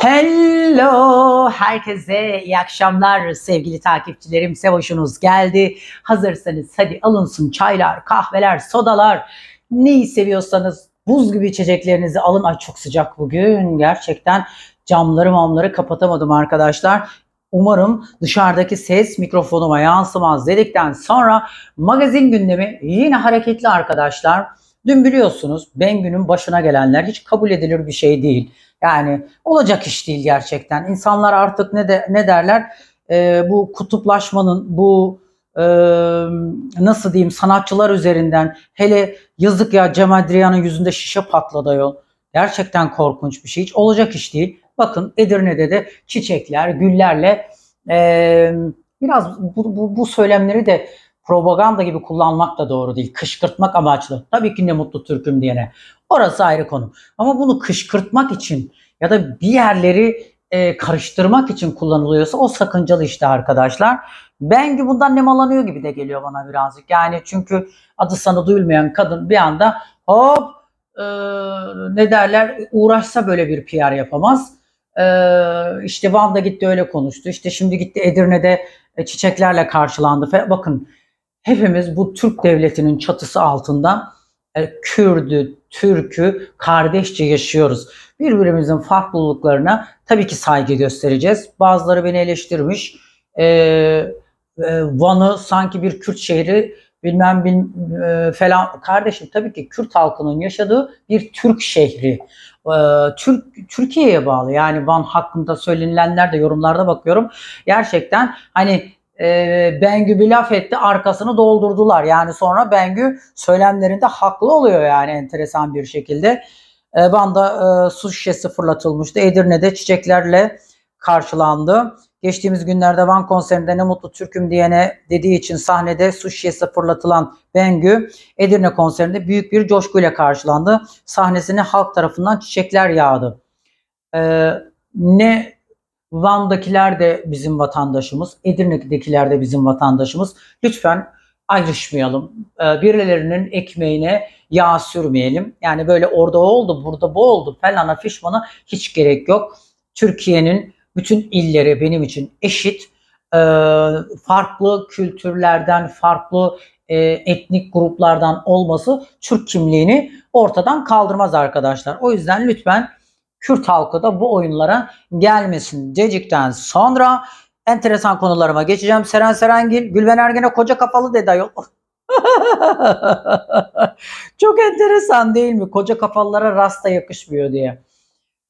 Hello herkese iyi akşamlar sevgili takipçilerim. Sevoşunuz geldi. Hazırsanız hadi alınsın çaylar, kahveler, sodalar. Neyi seviyorsanız buz gibi içeceklerinizi alın. Ay çok sıcak bugün gerçekten camları mamları kapatamadım arkadaşlar. Umarım dışarıdaki ses mikrofonuma yansımaz dedikten sonra magazin gündemi yine hareketli arkadaşlar. Dün biliyorsunuz Bengü'nün başına gelenler hiç kabul edilir bir şey değil. Yani olacak iş değil gerçekten. İnsanlar artık ne de ne derler? E, bu kutuplaşmanın, bu e, nasıl diyeyim sanatçılar üzerinden hele yazık ya Cem Adrian'ın yüzünde şişe patladı yol. Gerçekten korkunç bir şey. Hiç olacak iş değil. Bakın Edirne'de de çiçekler, güllerle e, biraz bu, bu, bu söylemleri de propaganda gibi kullanmak da doğru değil. Kışkırtmak amaçlı. Tabii ki ne mutlu Türk'üm diyene. Orası ayrı konu. Ama bunu kışkırtmak için ya da bir yerleri e, karıştırmak için kullanılıyorsa o sakıncalı işte arkadaşlar. Ben ki bundan nemalanıyor gibi de geliyor bana birazcık. Yani çünkü adı sana duyulmayan kadın bir anda hop e, ne derler uğraşsa böyle bir PR yapamaz. E, işte Van'da gitti öyle konuştu. İşte şimdi gitti Edirne'de e, çiçeklerle karşılandı. Bakın hepimiz bu Türk devletinin çatısı altında e, Kürdü, Türk'ü kardeşçe yaşıyoruz. Birbirimizin farklılıklarına tabii ki saygı göstereceğiz. Bazıları beni eleştirmiş. Ee, Van'ı sanki bir Kürt şehri bilmem bin e, falan. Kardeşim tabii ki Kürt halkının yaşadığı bir Türk şehri. Ee, Türk Türkiye'ye bağlı. Yani Van hakkında söylenilenler de yorumlarda bakıyorum. Gerçekten hani e, Bengü bir laf etti arkasını doldurdular. Yani sonra Bengü söylemlerinde haklı oluyor yani enteresan bir şekilde. E, ee, Van'da e, su şişesi fırlatılmıştı. Edirne'de çiçeklerle karşılandı. Geçtiğimiz günlerde Van konserinde ne mutlu Türk'üm diyene dediği için sahnede su şişesi fırlatılan Bengü Edirne konserinde büyük bir coşkuyla karşılandı. Sahnesine halk tarafından çiçekler yağdı. Ee, ne Van'dakiler de bizim vatandaşımız, Edirne'dekiler de bizim vatandaşımız. Lütfen ayrışmayalım. Ee, birilerinin ekmeğine yağ sürmeyelim. Yani böyle orada oldu, burada bu oldu falan fişmana hiç gerek yok. Türkiye'nin bütün illeri benim için eşit. Ee, farklı kültürlerden, farklı e, etnik gruplardan olması Türk kimliğini ortadan kaldırmaz arkadaşlar. O yüzden lütfen Kürt halkı da bu oyunlara gelmesin dedikten sonra enteresan konularıma geçeceğim. Seren Serengil, Gülben Ergen'e koca kafalı dedi ayol. Çok enteresan değil mi? Koca kafalılara rasta yakışmıyor diye.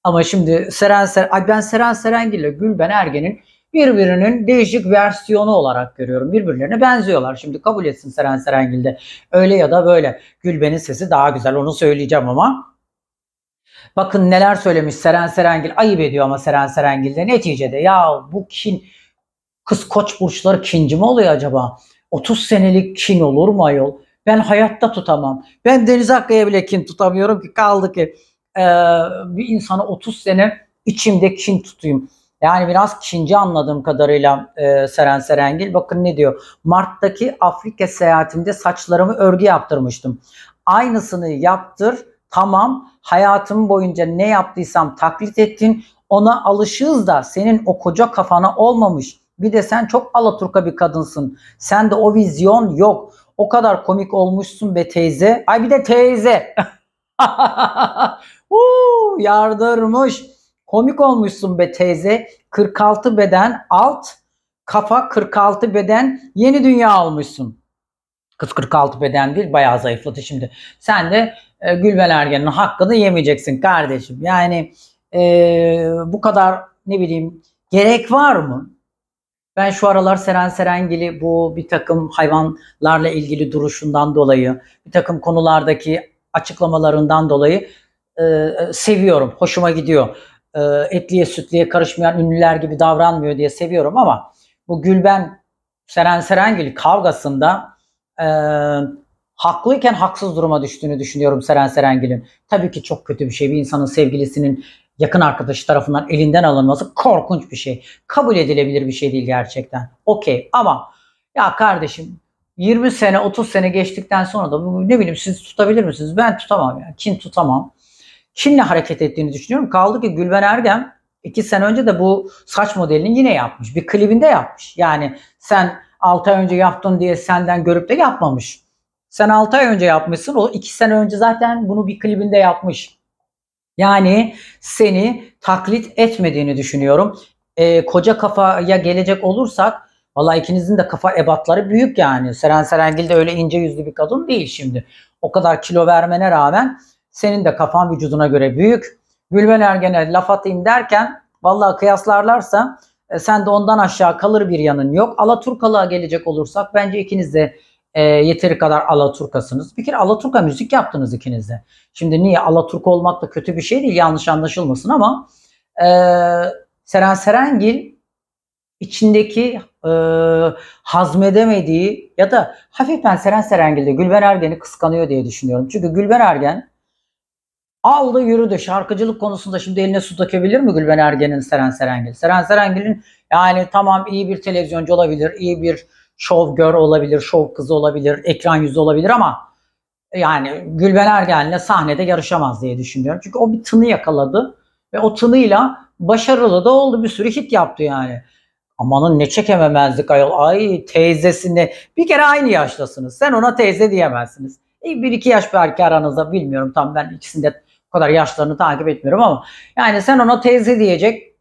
Ama şimdi Seren Ser Ay ben Seren Serengil ile Gülben Ergen'in birbirinin değişik versiyonu olarak görüyorum. Birbirlerine benziyorlar. Şimdi kabul etsin Seren Serengil de. Öyle ya da böyle. Gülben'in sesi daha güzel onu söyleyeceğim ama Bakın neler söylemiş Seren Serengil. Ayıp ediyor ama Seren Serengil de. Neticede ya bu kin kız koç burçları kinci mi oluyor acaba? 30 senelik kin olur mu ayol? Ben hayatta tutamam. Ben Deniz Akkaya bile kin tutamıyorum ki kaldı ki e, bir insana 30 sene içimde kin tutayım. Yani biraz kinci anladığım kadarıyla e, Seren Serengil. Bakın ne diyor. Mart'taki Afrika seyahatimde saçlarımı örgü yaptırmıştım. Aynısını yaptır Tamam hayatım boyunca ne yaptıysam taklit ettin. Ona alışığız da senin o koca kafana olmamış. Bir de sen çok alaturka bir kadınsın. sen de o vizyon yok. O kadar komik olmuşsun be teyze. Ay bir de teyze. Uuu yardırmış. Komik olmuşsun be teyze. 46 beden alt, kafa 46 beden yeni dünya olmuşsun. Kız 46 beden değil bayağı zayıfladı şimdi. Sen de e, Gülben Ergen'in hakkını yemeyeceksin kardeşim. Yani e, bu kadar ne bileyim gerek var mı? Ben şu aralar Seren Serengil'i bu bir takım hayvanlarla ilgili duruşundan dolayı, bir takım konulardaki açıklamalarından dolayı e, e seviyorum, hoşuma gidiyor. E, etliye sütliye karışmayan ünlüler gibi davranmıyor diye seviyorum ama bu Gülben Seren Serengil kavgasında e, haklıyken haksız duruma düştüğünü düşünüyorum Seren Serengil'in. Tabii ki çok kötü bir şey. Bir insanın sevgilisinin yakın arkadaşı tarafından elinden alınması korkunç bir şey. Kabul edilebilir bir şey değil gerçekten. Okey ama ya kardeşim 20 sene 30 sene geçtikten sonra da ne bileyim siz tutabilir misiniz? Ben tutamam ya. kim tutamam. Kimle hareket ettiğini düşünüyorum. Kaldı ki Gülben Ergen 2 sene önce de bu saç modelini yine yapmış. Bir klibinde yapmış. Yani sen 6 ay önce yaptın diye senden görüp de yapmamış. Sen 6 ay önce yapmışsın. O 2 sene önce zaten bunu bir klibinde yapmış. Yani seni taklit etmediğini düşünüyorum. Ee, koca kafaya gelecek olursak Valla ikinizin de kafa ebatları büyük yani. Seren Serengil de öyle ince yüzlü bir kadın değil şimdi. O kadar kilo vermene rağmen senin de kafan vücuduna göre büyük. Gülben Ergen'e laf atayım derken valla kıyaslarlarsa e, sen de ondan aşağı kalır bir yanın yok. Alaturkalığa gelecek olursak bence ikiniz de e, yeteri kadar Alaturkasınız. Bir kere Alaturka müzik yaptınız ikiniz de. Şimdi niye Alaturk olmak da kötü bir şey değil yanlış anlaşılmasın ama e, Seren Serengil içindeki e, hazmedemediği ya da hafiften Seren Serengil'de Gülben Ergen'i kıskanıyor diye düşünüyorum. Çünkü Gülben Ergen aldı yürüdü. Şarkıcılık konusunda şimdi eline su dökebilir mi Gülben Ergen'in Seren Serengil? Seren Serengil'in yani tamam iyi bir televizyoncu olabilir, iyi bir şov gör olabilir, şov kızı olabilir, ekran yüzü olabilir ama yani Gülben Ergen'le sahnede yarışamaz diye düşünüyorum. Çünkü o bir tını yakaladı ve o tınıyla başarılı da oldu. Bir sürü hit yaptı yani. Amanın ne çekememezlik ayol. Ay teyzesini. Bir kere aynı yaştasınız. Sen ona teyze diyemezsiniz. E, bir iki yaş belki aranızda bilmiyorum. Tam ben ikisinde o kadar yaşlarını takip etmiyorum ama yani sen ona teyze diyecek.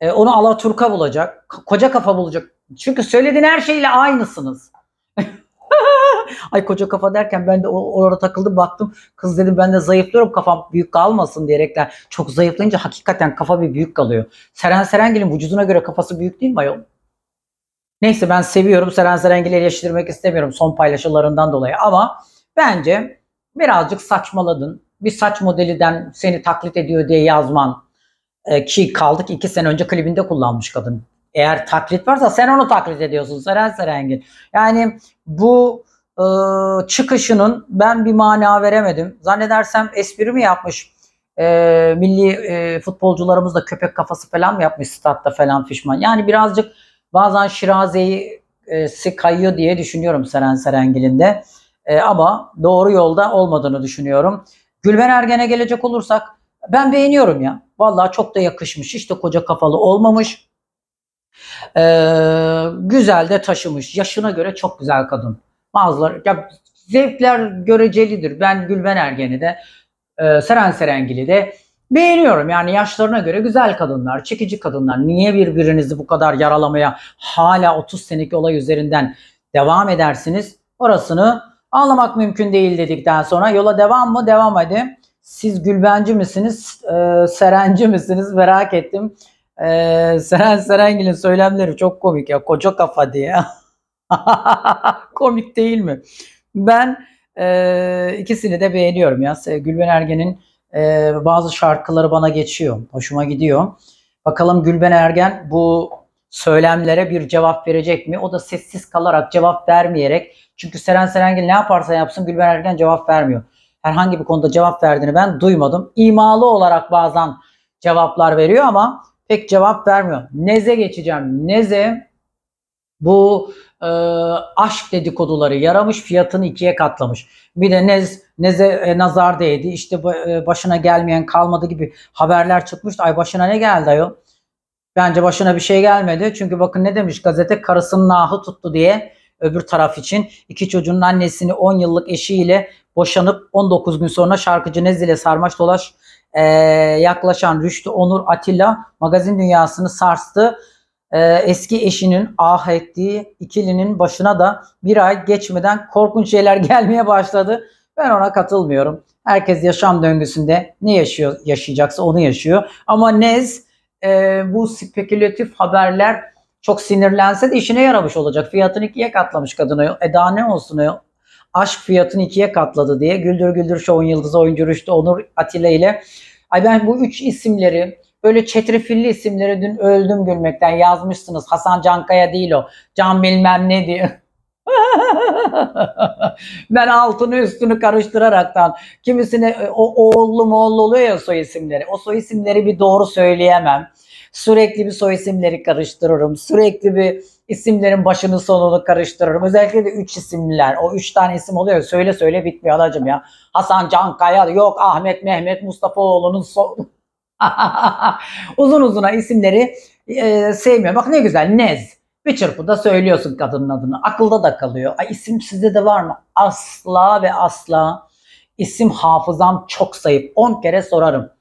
E, onu Alaturka bulacak. Koca kafa bulacak. Çünkü söylediğin her şeyle aynısınız. Ay koca kafa derken ben de orada takıldım baktım. Kız dedim ben de zayıflıyorum kafam büyük kalmasın diyerekten. Çok zayıflayınca hakikaten kafa bir büyük kalıyor. Seren Serengil'in vücuduna göre kafası büyük değil mi ayol? Neyse ben seviyorum Seren Serengil'i eleştirmek istemiyorum son paylaşılarından dolayı ama bence birazcık saçmaladın. Bir saç modeliden seni taklit ediyor diye yazman e, ki kaldık iki sene önce klibinde kullanmış kadın. Eğer taklit varsa sen onu taklit ediyorsun Seren Serengil. Yani bu e, çıkışının ben bir mana veremedim. Zannedersem espri mi yapmış? E, milli e, futbolcularımız da köpek kafası falan mı yapmış statta falan fişman. Yani birazcık bazen Şiraze'yi e, kayıyor diye düşünüyorum Seren Serengil'in de. E, ama doğru yolda olmadığını düşünüyorum. Gülben Ergen'e gelecek olursak ben beğeniyorum ya. Vallahi çok da yakışmış. İşte koca kafalı olmamış. Ee, güzel de taşımış. Yaşına göre çok güzel kadın. Bazıları, ya zevkler görecelidir. Ben Gülben Ergen'i de, e, Seren Serengil'i de beğeniyorum. Yani yaşlarına göre güzel kadınlar, çekici kadınlar. Niye birbirinizi bu kadar yaralamaya hala 30 senelik olay üzerinden devam edersiniz? Orasını anlamak mümkün değil dedikten sonra yola devam mı? Devam hadi. Siz Gülbenci misiniz? E, serenci misiniz? Merak ettim. Ee, Seren Serengil'in söylemleri çok komik ya. Koca kafa diye. komik değil mi? Ben e, ikisini de beğeniyorum ya. Gülben Ergen'in e, bazı şarkıları bana geçiyor. Hoşuma gidiyor. Bakalım Gülben Ergen bu söylemlere bir cevap verecek mi? O da sessiz kalarak cevap vermeyerek. Çünkü Seren Serengil ne yaparsa yapsın Gülben Ergen cevap vermiyor. Herhangi bir konuda cevap verdiğini ben duymadım. İmalı olarak bazen cevaplar veriyor ama pek cevap vermiyor. Neze geçeceğim. Neze bu e, aşk dedikoduları yaramış fiyatını ikiye katlamış. Bir de Nez, Nez'e e, nazar değdi İşte e, başına gelmeyen kalmadı gibi haberler çıkmıştı. Ay başına ne geldi ayol? Bence başına bir şey gelmedi. Çünkü bakın ne demiş gazete karısının ahı tuttu diye öbür taraf için. iki çocuğun annesini 10 yıllık eşiyle boşanıp 19 gün sonra şarkıcı Nez ile sarmaş dolaş e, yaklaşan Rüştü Onur Atilla magazin dünyasını sarstı. E, eski eşinin ah ettiği ikilinin başına da bir ay geçmeden korkunç şeyler gelmeye başladı. Ben ona katılmıyorum. Herkes yaşam döngüsünde ne yaşıyor yaşayacaksa onu yaşıyor. Ama Nez e, bu spekülatif haberler çok sinirlense de işine yaramış olacak. Fiyatını ikiye katlamış kadına. E daha ne olsun aşk fiyatını ikiye katladı diye Güldür Güldür Show'un yıldızı oyuncu Rüştü Onur Atile ile ay ben bu üç isimleri böyle çetrefilli isimleri dün öldüm gülmekten yazmışsınız. Hasan Cankaya değil o. Can bilmem ne diyor ben altını üstünü karıştıraraktan kimisine e, o oğullu moğullu oluyor ya soy isimleri. O soy isimleri bir doğru söyleyemem. Sürekli bir soy isimleri karıştırırım. Sürekli bir isimlerin başını sonunu karıştırırım. Özellikle de 3 isimler. O 3 tane isim oluyor. Söyle söyle bitmiyor alacım ya. Hasan Can Kaya yok Ahmet Mehmet Mustafa Oğlunun son... uzun uzuna isimleri e, sevmiyorum. Bak ne güzel Nez. Bir çırpıda söylüyorsun kadının adını. Akılda da kalıyor. Ay, isim sizde de var mı? Asla ve asla isim hafızam çok sayıp 10 kere sorarım.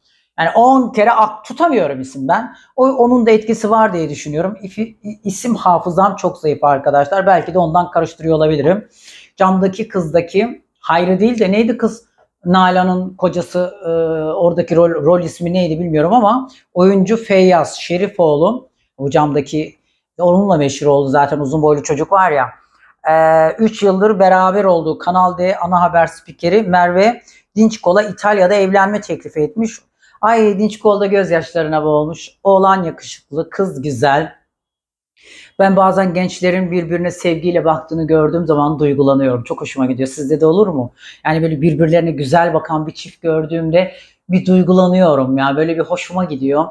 Yani 10 kere ak tutamıyorum isim ben O, onun da etkisi var diye düşünüyorum. İfi, isim hafızam çok zayıf arkadaşlar. Belki de ondan karıştırıyor olabilirim. Camdaki kızdaki Hayri değil de neydi kız? Nalan'ın kocası e, oradaki rol, rol ismi neydi bilmiyorum ama oyuncu Feyyaz Şerifoğlu bu camdaki onunla meşhur oldu zaten uzun boylu çocuk var ya. 3 e, yıldır beraber olduğu Kanal D ana haber spikeri Merve Dinçkol'a İtalya'da evlenme teklifi etmiş. Ay Dinçkol'da gözyaşlarına boğulmuş. Oğlan yakışıklı, kız güzel. Ben bazen gençlerin birbirine sevgiyle baktığını gördüğüm zaman duygulanıyorum. Çok hoşuma gidiyor. Sizde de olur mu? Yani böyle birbirlerine güzel bakan bir çift gördüğümde bir duygulanıyorum ya. Böyle bir hoşuma gidiyor.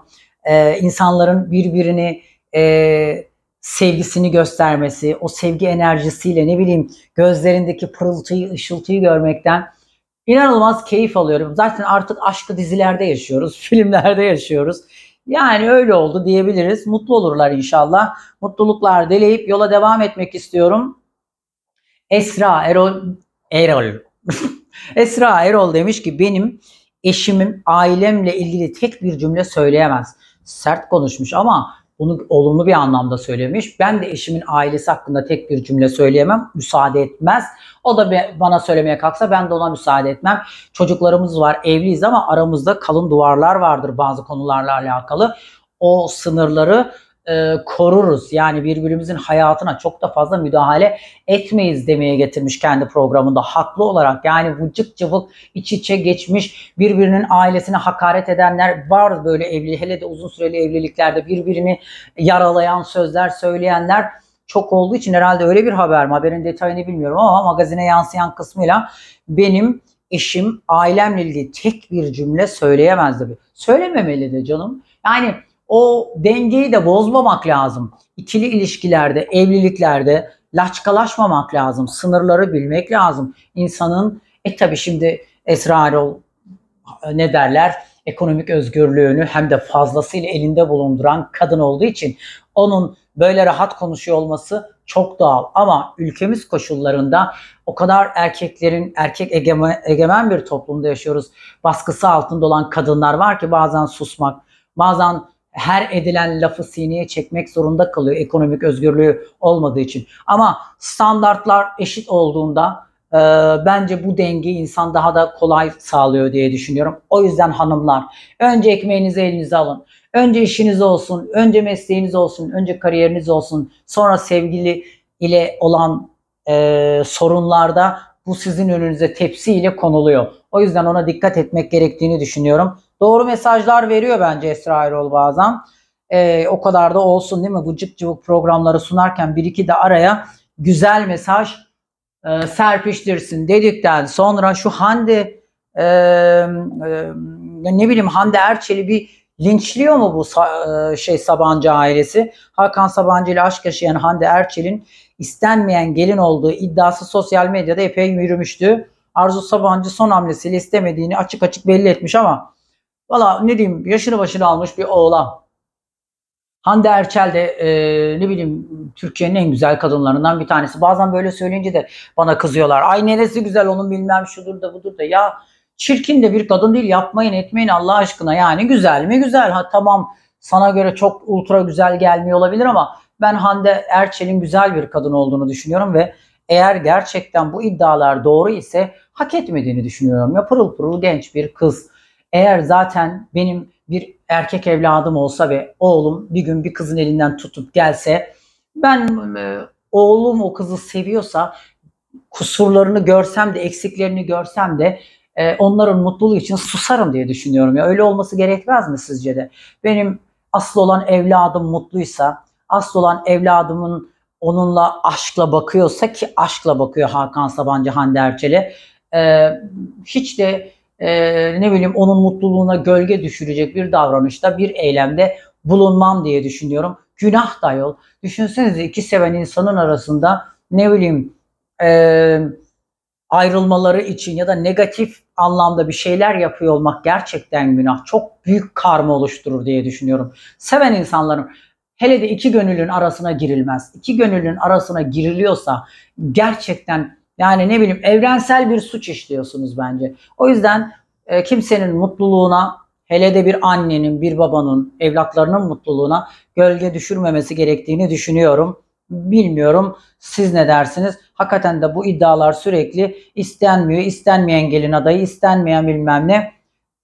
Ee, insanların birbirini e, sevgisini göstermesi, o sevgi enerjisiyle ne bileyim gözlerindeki pırıltıyı, ışıltıyı görmekten İnanılmaz keyif alıyorum. Zaten artık aşkı dizilerde yaşıyoruz, filmlerde yaşıyoruz. Yani öyle oldu diyebiliriz. Mutlu olurlar inşallah. Mutluluklar dileyip yola devam etmek istiyorum. Esra Erol Erol Esra Erol demiş ki benim eşimim ailemle ilgili tek bir cümle söyleyemez. Sert konuşmuş ama bunu olumlu bir anlamda söylemiş. Ben de eşimin ailesi hakkında tek bir cümle söyleyemem. Müsaade etmez. O da bana söylemeye kalksa ben de ona müsaade etmem. Çocuklarımız var, evliyiz ama aramızda kalın duvarlar vardır bazı konularla alakalı. O sınırları e, koruruz. Yani birbirimizin hayatına çok da fazla müdahale etmeyiz demeye getirmiş kendi programında. Haklı olarak yani vıcık cıvık iç içe geçmiş birbirinin ailesine hakaret edenler var böyle evli hele de uzun süreli evliliklerde birbirini yaralayan sözler söyleyenler çok olduğu için herhalde öyle bir haber mi? Haberin detayını bilmiyorum ama magazine yansıyan kısmıyla benim eşim ailemle ilgili tek bir cümle söyleyemezdi Söylememeli de canım. Yani o dengeyi de bozmamak lazım. İkili ilişkilerde, evliliklerde laçkalaşmamak lazım. Sınırları bilmek lazım. İnsanın e tabi şimdi Esra e, ne derler ekonomik özgürlüğünü hem de fazlasıyla elinde bulunduran kadın olduğu için onun böyle rahat konuşuyor olması çok doğal ama ülkemiz koşullarında o kadar erkeklerin erkek egemen, egemen bir toplumda yaşıyoruz. Baskısı altında olan kadınlar var ki bazen susmak, bazen her edilen lafı sineye çekmek zorunda kalıyor ekonomik özgürlüğü olmadığı için. Ama standartlar eşit olduğunda e, bence bu dengeyi insan daha da kolay sağlıyor diye düşünüyorum. O yüzden hanımlar önce ekmeğinizi elinize alın. Önce işiniz olsun, önce mesleğiniz olsun, önce kariyeriniz olsun. Sonra sevgili ile olan e, sorunlarda bu sizin önünüze tepsiyle konuluyor. O yüzden ona dikkat etmek gerektiğini düşünüyorum. Doğru mesajlar veriyor bence Esra Erol bazen. Ee, o kadar da olsun değil mi? Bu cık cıvık programları sunarken bir iki de araya güzel mesaj e, serpiştirsin dedikten sonra şu Hande e, e, ne bileyim Hande Erçel'i bir linçliyor mu bu e, şey Sabancı ailesi? Hakan Sabancı ile aşk yaşayan Hande Erçel'in istenmeyen gelin olduğu iddiası sosyal medyada epey yürümüştü. Arzu Sabancı son hamlesiyle istemediğini açık açık belli etmiş ama valla ne diyeyim yaşını başını almış bir oğlan. Hande Erçel de e, ne bileyim Türkiye'nin en güzel kadınlarından bir tanesi. Bazen böyle söyleyince de bana kızıyorlar. Ay neresi güzel onun bilmem şudur da budur da ya çirkin de bir kadın değil yapmayın etmeyin Allah aşkına yani güzel mi güzel ha tamam sana göre çok ultra güzel gelmiyor olabilir ama ben Hande Erçel'in güzel bir kadın olduğunu düşünüyorum ve eğer gerçekten bu iddialar doğru ise hak etmediğini düşünüyorum. Ya pırıl pırıl genç bir kız. Eğer zaten benim bir erkek evladım olsa ve oğlum bir gün bir kızın elinden tutup gelse ben e, oğlum o kızı seviyorsa kusurlarını görsem de eksiklerini görsem de e, onların mutluluğu için susarım diye düşünüyorum. Ya öyle olması gerekmez mi sizce de? Benim asıl olan evladım mutluysa asıl olan evladımın onunla aşkla bakıyorsa ki aşkla bakıyor Hakan Sabancı, Hande Erçel'e e, hiç de e, ne bileyim onun mutluluğuna gölge düşürecek bir davranışta, bir eylemde bulunmam diye düşünüyorum. Günah da yol. Düşünsenize iki seven insanın arasında ne bileyim e, ayrılmaları için ya da negatif anlamda bir şeyler yapıyor olmak gerçekten günah. Çok büyük karma oluşturur diye düşünüyorum. Seven insanların Hele de iki gönülün arasına girilmez. İki gönülün arasına giriliyorsa gerçekten yani ne bileyim evrensel bir suç işliyorsunuz bence. O yüzden e, kimsenin mutluluğuna hele de bir annenin, bir babanın, evlatlarının mutluluğuna gölge düşürmemesi gerektiğini düşünüyorum. Bilmiyorum siz ne dersiniz? Hakikaten de bu iddialar sürekli istenmiyor, istenmeyen gelin adayı, istenmeyen bilmem ne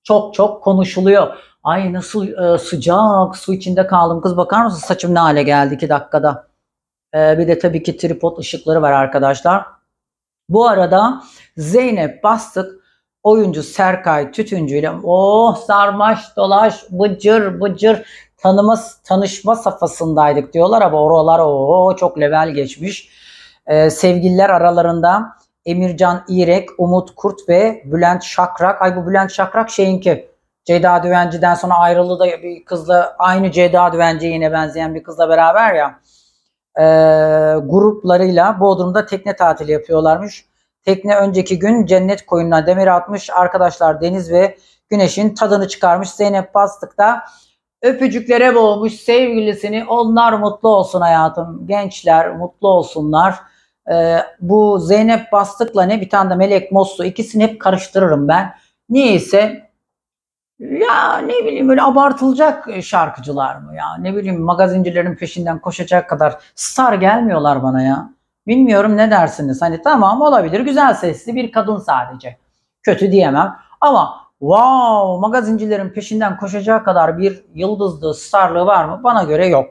çok çok konuşuluyor. Ay nasıl e, sıcak su içinde kaldım kız bakar mısın saçım ne hale geldi iki dakikada. E, bir de tabii ki tripod ışıkları var arkadaşlar. Bu arada Zeynep Bastık oyuncu Serkay Tütüncü ile oh sarmaş dolaş bıcır bıcır tanıma, tanışma safhasındaydık diyorlar ama oralar o oh, çok level geçmiş. Ee, sevgililer aralarında Emircan İrek, Umut Kurt ve Bülent Şakrak. Ay bu Bülent Şakrak şeyinki Ceyda Düvenci'den sonra ayrıldı da bir kızla aynı Ceyda Düvenci'ye yine benzeyen bir kızla beraber ya e, gruplarıyla Bodrum'da tekne tatili yapıyorlarmış. Tekne önceki gün cennet koyununa demir atmış. Arkadaşlar Deniz ve Güneş'in tadını çıkarmış. Zeynep Bastıkta da öpücüklere boğmuş sevgilisini. Onlar mutlu olsun hayatım. Gençler mutlu olsunlar. Ee, bu Zeynep Bastık'la ne bir tane de Melek Moslu ikisini hep karıştırırım ben. Niyeyse ya ne bileyim böyle abartılacak şarkıcılar mı ya? Ne bileyim magazincilerin peşinden koşacak kadar star gelmiyorlar bana ya. Bilmiyorum ne dersiniz? Hani tamam olabilir güzel sesli bir kadın sadece. Kötü diyemem ama wow magazincilerin peşinden koşacağı kadar bir yıldızlı starlığı var mı? Bana göre yok.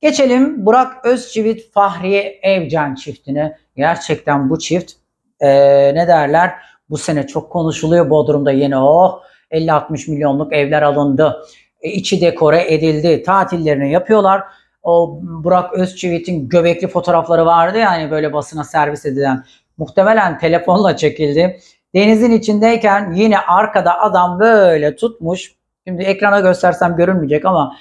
Geçelim Burak Özçivit Fahriye Evcen çiftine. Gerçekten bu çift ee, ne derler? Bu sene çok konuşuluyor Bodrum'da yeni oh 50-60 milyonluk evler alındı. E, içi dekore edildi. Tatillerini yapıyorlar. O Burak Özçivit'in göbekli fotoğrafları vardı yani böyle basına servis edilen. Muhtemelen telefonla çekildi. Denizin içindeyken yine arkada adam böyle tutmuş. Şimdi ekrana göstersem görünmeyecek ama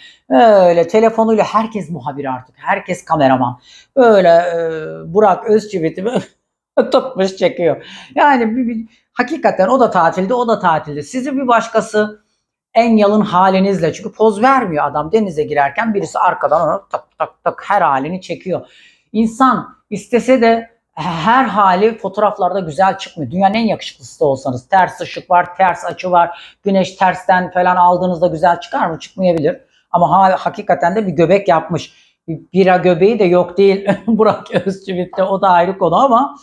öyle telefonuyla herkes muhabir artık. Herkes kameraman. Böyle e, Burak Özçivit'i böyle tutmuş çekiyor. Yani bir, bir, hakikaten o da tatilde o da tatilde. Sizi bir başkası en yalın halinizle çünkü poz vermiyor adam denize girerken birisi arkadan onu tak tak tak her halini çekiyor. İnsan istese de her hali fotoğraflarda güzel çıkmıyor. Dünyanın en yakışıklısı da olsanız ters ışık var, ters açı var, güneş tersten falan aldığınızda güzel çıkar mı? Çıkmayabilir. Ama ha, hakikaten de bir göbek yapmış. Bira göbeği de yok değil Burak Özçivit'te o da ayrı konu ama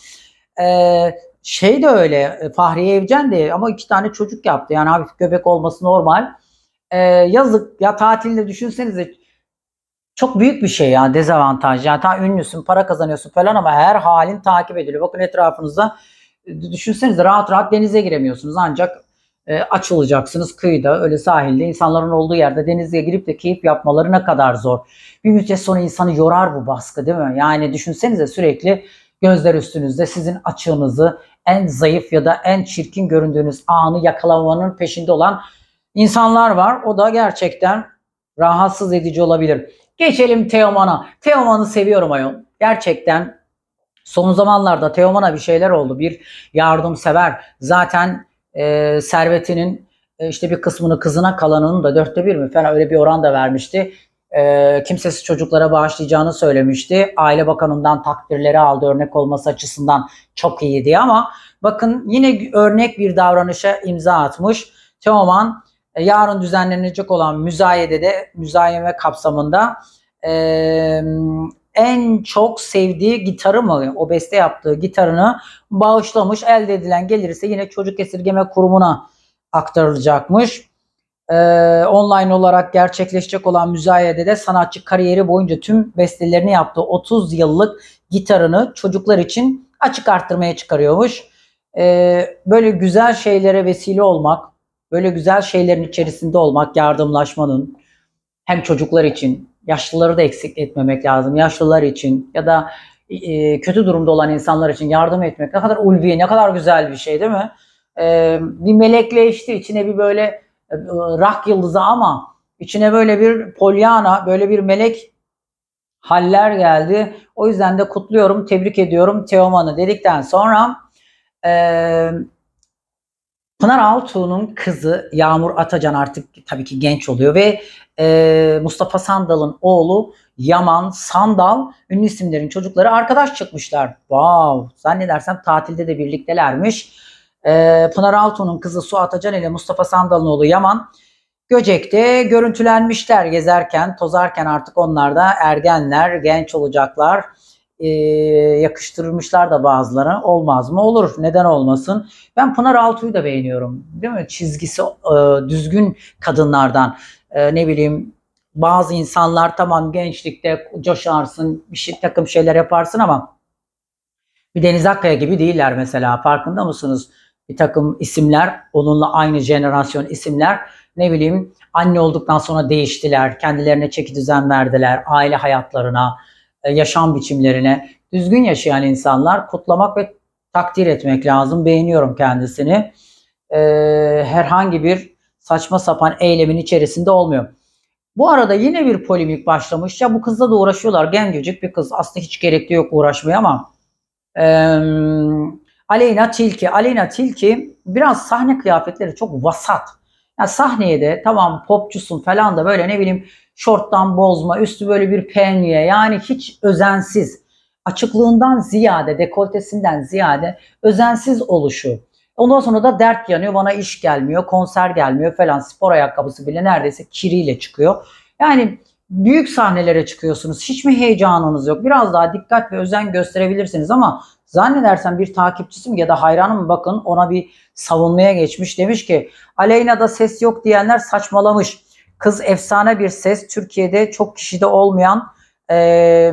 ee, şey de öyle e, Fahriye Evcen de ama iki tane çocuk yaptı. Yani abi göbek olması normal. Ee, yazık ya tatilde düşünsenize çok büyük bir şey yani dezavantaj. Yani tam ünlüsün, para kazanıyorsun falan ama her halin takip ediliyor. Bakın etrafınızda e, düşünsenize rahat rahat denize giremiyorsunuz ancak e, açılacaksınız kıyıda öyle sahilde insanların olduğu yerde denize girip de keyif yapmaları ne kadar zor. Bir müddet sonra insanı yorar bu baskı değil mi? Yani düşünsenize sürekli Gözler üstünüzde sizin açığınızı, en zayıf ya da en çirkin göründüğünüz anı yakalamanın peşinde olan insanlar var. O da gerçekten rahatsız edici olabilir. Geçelim Teoman'a. Teoman'ı seviyorum ayol. Gerçekten son zamanlarda Teoman'a bir şeyler oldu. Bir yardımsever. Zaten e, servetinin e, işte bir kısmını kızına kalanının da dörtte bir mi falan öyle bir oran da vermişti e, kimsesiz çocuklara bağışlayacağını söylemişti. Aile Bakanı'ndan takdirleri aldı örnek olması açısından çok iyiydi ama bakın yine örnek bir davranışa imza atmış. Teoman e, yarın düzenlenecek olan müzayedede müzayeme kapsamında e, en çok sevdiği gitarı mı o beste yaptığı gitarını bağışlamış. Elde edilen gelir ise yine çocuk esirgeme kurumuna aktarılacakmış e, online olarak gerçekleşecek olan müzayede de sanatçı kariyeri boyunca tüm bestelerini yaptığı 30 yıllık gitarını çocuklar için açık arttırmaya çıkarıyormuş. E, böyle güzel şeylere vesile olmak, böyle güzel şeylerin içerisinde olmak, yardımlaşmanın hem çocuklar için, yaşlıları da eksik etmemek lazım. Yaşlılar için ya da e, kötü durumda olan insanlar için yardım etmek ne kadar ulvi, ne kadar güzel bir şey değil mi? E, bir melekleşti, içine bir böyle e, rak yıldızı ama içine böyle bir polyana, böyle bir melek haller geldi. O yüzden de kutluyorum, tebrik ediyorum Teoman'ı dedikten sonra e, Pınar Altuğ'un kızı Yağmur Atacan artık tabii ki genç oluyor ve e, Mustafa Sandal'ın oğlu Yaman Sandal ünlü isimlerin çocukları arkadaş çıkmışlar. Wow zannedersem tatilde de birliktelermiş. Ee, Pınar Altun'un kızı Suat Acan ile Mustafa Sandalinoğlu Yaman Göcek'te görüntülenmişler gezerken, tozarken artık onlar da ergenler, genç olacaklar. E, yakıştırmışlar da bazıları. Olmaz mı? Olur. Neden olmasın? Ben Pınar Altuğ'u da beğeniyorum. Değil mi? Çizgisi e, düzgün kadınlardan. E, ne bileyim bazı insanlar tamam gençlikte coşarsın, bir şey, takım şeyler yaparsın ama bir Deniz Akkaya gibi değiller mesela. Farkında mısınız? bir takım isimler, onunla aynı jenerasyon isimler ne bileyim anne olduktan sonra değiştiler, kendilerine çeki düzen verdiler, aile hayatlarına, e, yaşam biçimlerine. Düzgün yaşayan insanlar kutlamak ve takdir etmek lazım. Beğeniyorum kendisini. E, herhangi bir saçma sapan eylemin içerisinde olmuyor. Bu arada yine bir polemik başlamış. Ya bu kızla da uğraşıyorlar. Gencecik bir kız. Aslında hiç gerekli yok uğraşmaya ama Aleyna Tilki. Aleyna Tilki biraz sahne kıyafetleri çok vasat. Yani sahneye de tamam popçusun falan da böyle ne bileyim şorttan bozma, üstü böyle bir penye yani hiç özensiz. Açıklığından ziyade, dekoltesinden ziyade özensiz oluşu. Ondan sonra da dert yanıyor, bana iş gelmiyor, konser gelmiyor falan. Spor ayakkabısı bile neredeyse kiriyle çıkıyor. Yani büyük sahnelere çıkıyorsunuz. Hiç mi heyecanınız yok? Biraz daha dikkat ve özen gösterebilirsiniz ama zannedersem bir takipçisi mi ya da hayranım bakın ona bir savunmaya geçmiş. Demiş ki Aleyna'da ses yok diyenler saçmalamış. Kız efsane bir ses. Türkiye'de çok kişide olmayan e,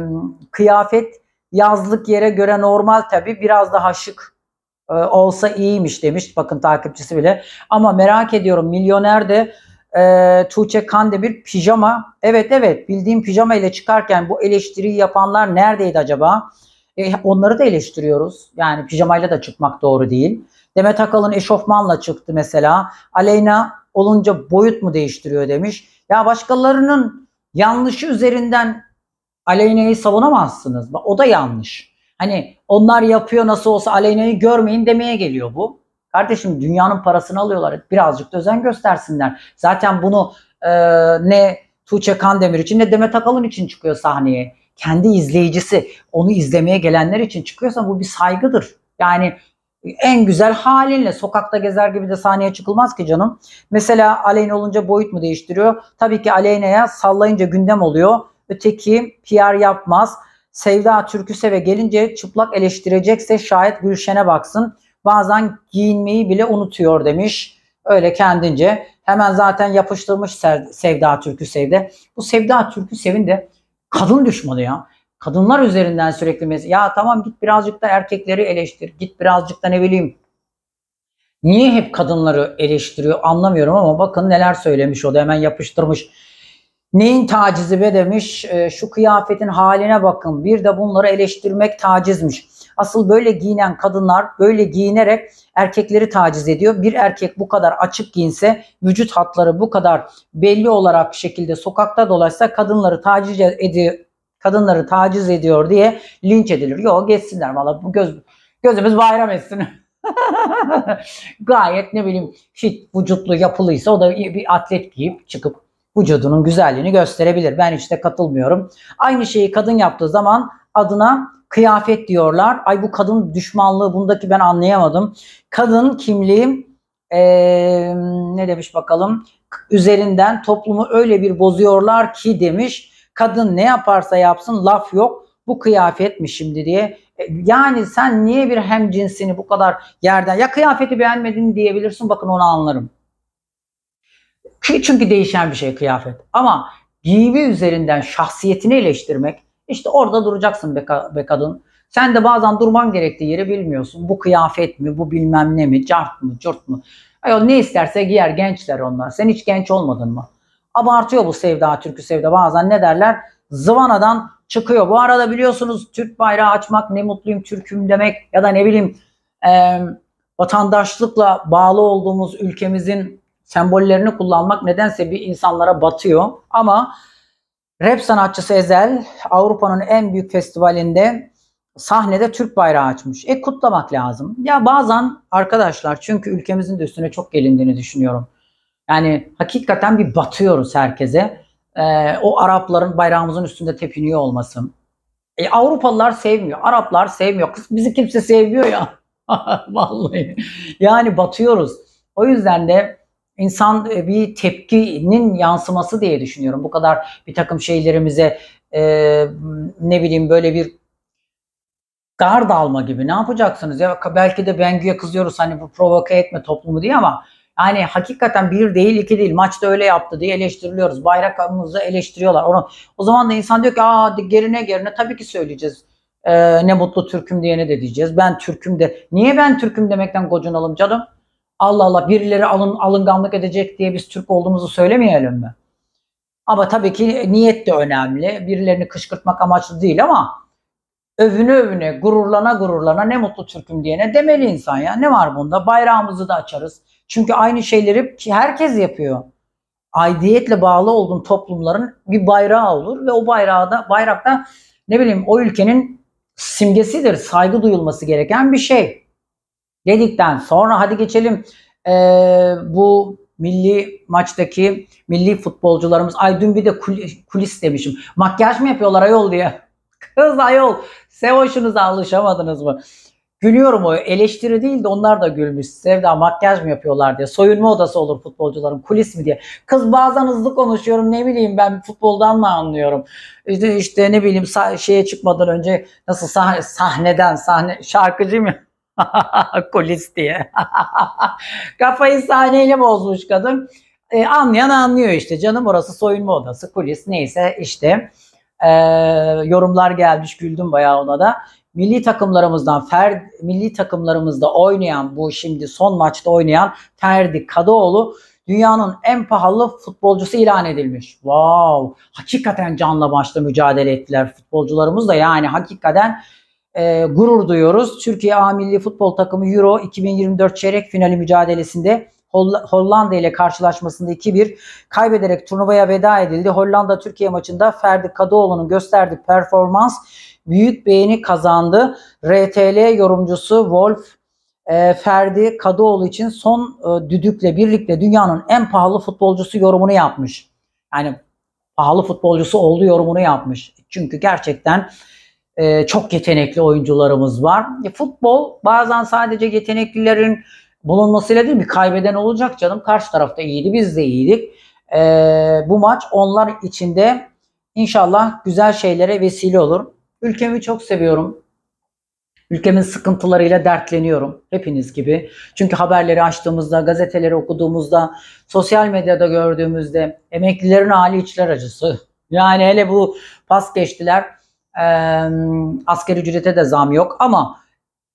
kıyafet yazlık yere göre normal tabi biraz daha şık e, olsa iyiymiş demiş bakın takipçisi bile. Ama merak ediyorum milyoner de e, Tuğçe Kandemir pijama. Evet evet bildiğim pijama ile çıkarken bu eleştiriyi yapanlar neredeydi acaba? E, onları da eleştiriyoruz. Yani pijamayla da çıkmak doğru değil. Demet Akalın eşofmanla çıktı mesela. Aleyna olunca boyut mu değiştiriyor demiş. Ya başkalarının yanlışı üzerinden Aleyna'yı savunamazsınız. O da yanlış. Hani onlar yapıyor nasıl olsa Aleyna'yı görmeyin demeye geliyor bu. Kardeşim dünyanın parasını alıyorlar. Birazcık da özen göstersinler. Zaten bunu e, ne Tuğçe Kandemir için ne Demet Akalın için çıkıyor sahneye. Kendi izleyicisi onu izlemeye gelenler için çıkıyorsa bu bir saygıdır. Yani en güzel halinle sokakta gezer gibi de sahneye çıkılmaz ki canım. Mesela Aleyna olunca boyut mu değiştiriyor? Tabii ki Aleyna'ya sallayınca gündem oluyor. Öteki PR yapmaz. Sevda Türküsev'e gelince çıplak eleştirecekse şayet Gülşen'e baksın bazen giyinmeyi bile unutuyor demiş. Öyle kendince hemen zaten yapıştırmış Sevda Türkü Sevde. Bu Sevda Türkü Sev'in de kadın düşmanı ya. Kadınlar üzerinden sürekli ya tamam git birazcık da erkekleri eleştir. Git birazcık da ne bileyim Niye hep kadınları eleştiriyor anlamıyorum ama bakın neler söylemiş o da hemen yapıştırmış. Neyin tacizi be demiş. Ee, şu kıyafetin haline bakın. Bir de bunları eleştirmek tacizmiş. Asıl böyle giyinen kadınlar böyle giyinerek erkekleri taciz ediyor. Bir erkek bu kadar açık giyinse, vücut hatları bu kadar belli olarak şekilde sokakta dolaşsa kadınları taciz ediyor kadınları taciz ediyor diye linç edilir. Yok geçsinler valla bu göz, gözümüz bayram etsin. Gayet ne bileyim fit vücutlu yapılıysa o da bir atlet giyip çıkıp vücudunun güzelliğini gösterebilir. Ben hiç de katılmıyorum. Aynı şeyi kadın yaptığı zaman adına kıyafet diyorlar. Ay bu kadın düşmanlığı bundaki ben anlayamadım. Kadın kimliği ee, ne demiş bakalım üzerinden toplumu öyle bir bozuyorlar ki demiş kadın ne yaparsa yapsın laf yok bu kıyafet mi şimdi diye. E, yani sen niye bir hem cinsini bu kadar yerden ya kıyafeti beğenmedin diyebilirsin bakın onu anlarım. Çünkü değişen bir şey kıyafet. Ama giyimi üzerinden şahsiyetini eleştirmek, işte orada duracaksın be, be kadın. Sen de bazen durman gerektiği yeri bilmiyorsun. Bu kıyafet mi, bu bilmem ne mi, cart mı, curt mu? Ayol ne isterse giyer gençler onlar. Sen hiç genç olmadın mı? Abartıyor bu sevda, türkü sevda. Bazen ne derler? Zıvanadan çıkıyor. Bu arada biliyorsunuz Türk bayrağı açmak ne mutluyum Türk'üm demek ya da ne bileyim e, vatandaşlıkla bağlı olduğumuz ülkemizin sembollerini kullanmak nedense bir insanlara batıyor. Ama Rap sanatçısı Ezel Avrupa'nın en büyük festivalinde sahnede Türk bayrağı açmış. E kutlamak lazım. Ya bazen arkadaşlar çünkü ülkemizin de üstüne çok gelindiğini düşünüyorum. Yani hakikaten bir batıyoruz herkese. E, o Arapların bayrağımızın üstünde tepiniyor olması. E, Avrupalılar sevmiyor, Araplar sevmiyor. Kız bizi kimse sevmiyor ya. Vallahi. Yani batıyoruz. O yüzden de insan e, bir tepkinin yansıması diye düşünüyorum. Bu kadar bir takım şeylerimize e, ne bileyim böyle bir dar dalma gibi ne yapacaksınız ya belki de Bengü'ye kızıyoruz hani bu provoke etme toplumu diye ama yani hakikaten bir değil iki değil maçta öyle yaptı diye eleştiriliyoruz. Bayrakımızı eleştiriyorlar. Onu, o zaman da insan diyor ki aa gerine gerine tabii ki söyleyeceğiz. Ee, ne mutlu Türk'üm diyene de diyeceğiz. Ben Türk'üm de. Niye ben Türk'üm demekten gocunalım canım? Allah Allah birileri alın, alınganlık edecek diye biz Türk olduğumuzu söylemeyelim mi? Ama tabii ki niyet de önemli. Birilerini kışkırtmak amaçlı değil ama övünü övüne, gururlana gururlana ne mutlu Türk'üm diyene demeli insan ya. Ne var bunda? Bayrağımızı da açarız. Çünkü aynı şeyleri herkes yapıyor. Aidiyetle bağlı olduğun toplumların bir bayrağı olur ve o bayrağı da bayrakta ne bileyim o ülkenin simgesidir. Saygı duyulması gereken bir şey dedikten sonra hadi geçelim e, bu milli maçtaki milli futbolcularımız. Ay dün bir de kulis, kulis demişim. Makyaj mı yapıyorlar ayol diye. Kız ayol. Sevoşunuza alışamadınız mı? Gülüyorum o eleştiri değil de onlar da gülmüş. Sevda makyaj mı yapıyorlar diye. Soyunma odası olur futbolcuların kulis mi diye. Kız bazen hızlı konuşuyorum ne bileyim ben futboldan mı anlıyorum. İşte, işte ne bileyim şeye çıkmadan önce nasıl sah sahneden sahne şarkıcı mı? Kulis diye. Kafayı sahneyle bozmuş kadın. E, anlayan anlıyor işte. Canım orası soyunma odası, kulis neyse işte. E, yorumlar gelmiş, güldüm bayağı ona da. Milli takımlarımızdan Fer, milli takımlarımızda oynayan bu şimdi son maçta oynayan Ferdi Kadıoğlu dünyanın en pahalı futbolcusu ilan edilmiş. Wow! Hakikaten canla başla mücadele ettiler futbolcularımız da yani hakikaten e, gurur duyuyoruz. Türkiye A Milli Futbol Takımı Euro 2024 çeyrek finali mücadelesinde Hollanda ile karşılaşmasında 2-1 kaybederek turnuvaya veda edildi. Hollanda Türkiye maçında Ferdi Kadıoğlu'nun gösterdiği performans büyük beğeni kazandı. RTL yorumcusu Wolf e, Ferdi Kadıoğlu için son e, düdükle birlikte dünyanın en pahalı futbolcusu yorumunu yapmış. Yani pahalı futbolcusu oldu yorumunu yapmış. Çünkü gerçekten e, çok yetenekli oyuncularımız var. E, futbol bazen sadece yeteneklilerin bulunmasıyla değil mi? Kaybeden olacak canım. Karşı tarafta iyiydi, biz de iyiydik. E, bu maç onlar içinde inşallah güzel şeylere vesile olur. Ülkemi çok seviyorum. Ülkemin sıkıntılarıyla dertleniyorum hepiniz gibi. Çünkü haberleri açtığımızda, gazeteleri okuduğumuzda, sosyal medyada gördüğümüzde emeklilerin hali içler acısı. Yani hele bu pas geçtiler e, asgari ücrete de zam yok ama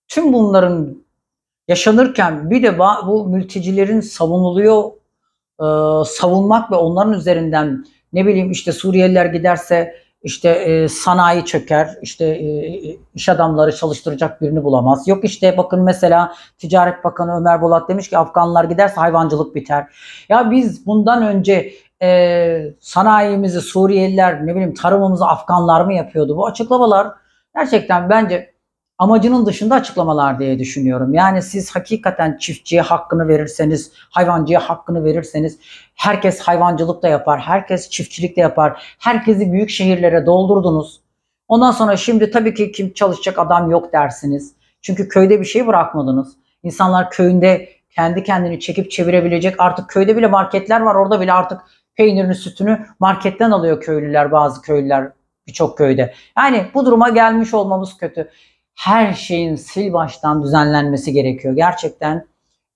tüm bunların yaşanırken bir de bu mültecilerin savunuluyor e, savunmak ve onların üzerinden ne bileyim işte Suriyeliler giderse işte e, sanayi çöker, işte e, iş adamları çalıştıracak birini bulamaz. Yok işte bakın mesela Ticaret Bakanı Ömer Bolat demiş ki Afganlar giderse hayvancılık biter. Ya biz bundan önce e, sanayimizi Suriyeliler, ne bileyim tarımımızı Afganlar mı yapıyordu? Bu açıklamalar gerçekten bence amacının dışında açıklamalar diye düşünüyorum. Yani siz hakikaten çiftçiye hakkını verirseniz, hayvancıya hakkını verirseniz, herkes hayvancılık da yapar, herkes çiftçilik de yapar, herkesi büyük şehirlere doldurdunuz. Ondan sonra şimdi tabii ki kim çalışacak adam yok dersiniz. Çünkü köyde bir şey bırakmadınız. İnsanlar köyünde kendi kendini çekip çevirebilecek artık köyde bile marketler var orada bile artık peynirini, sütünü marketten alıyor köylüler, bazı köylüler birçok köyde. Yani bu duruma gelmiş olmamız kötü. Her şeyin sil baştan düzenlenmesi gerekiyor. Gerçekten